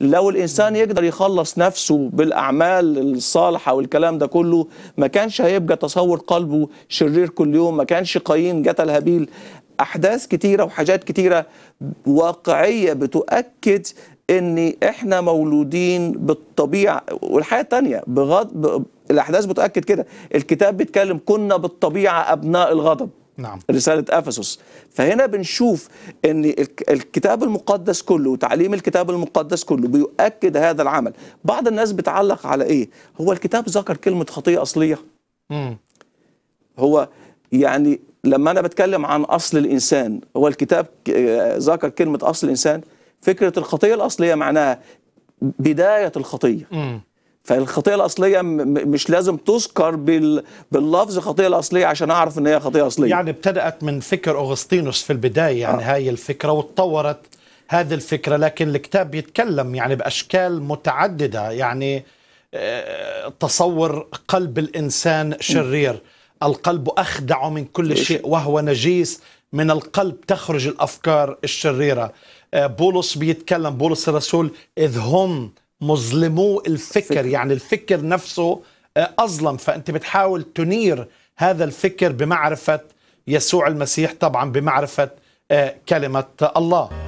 لو الانسان يقدر يخلص نفسه بالاعمال الصالحه والكلام ده كله ما كانش هيبقى تصور قلبه شرير كل يوم ما كانش قايين قتل هابيل احداث كتيره وحاجات كتيره واقعيه بتؤكد ان احنا مولودين بالطبيعه والحياه الثانيه بغض الاحداث بتؤكد كده الكتاب بيتكلم كنا بالطبيعه ابناء الغضب نعم رسالة أفسس فهنا بنشوف أن الكتاب المقدس كله وتعليم الكتاب المقدس كله بيؤكد هذا العمل بعض الناس بتعلق على إيه هو الكتاب ذكر كلمة خطية أصلية مم. هو يعني لما أنا بتكلم عن أصل الإنسان هو الكتاب ذكر كلمة أصل الإنسان فكرة الخطية الأصلية معناها بداية الخطية مم. فالخطيئه الاصليه مش لازم تذكر بال... باللفظ خطيئه الاصليه عشان اعرف ان هي خطيئه اصليه يعني ابتدات من فكر اوغسطينوس في البدايه يعني آه. هاي الفكره وتطورت هذه الفكره لكن الكتاب بيتكلم يعني باشكال متعدده يعني آه، تصور قلب الانسان شرير القلب اخدع من كل شيء وهو نجيس من القلب تخرج الافكار الشريره آه، بولس بيتكلم بولس الرسول اذ هم مظلمو الفكر يعني الفكر نفسه آه، أظلم فأنت بتحاول تنير هذا الفكر بمعرفة يسوع المسيح طبعا بمعرفة آه، كلمة الله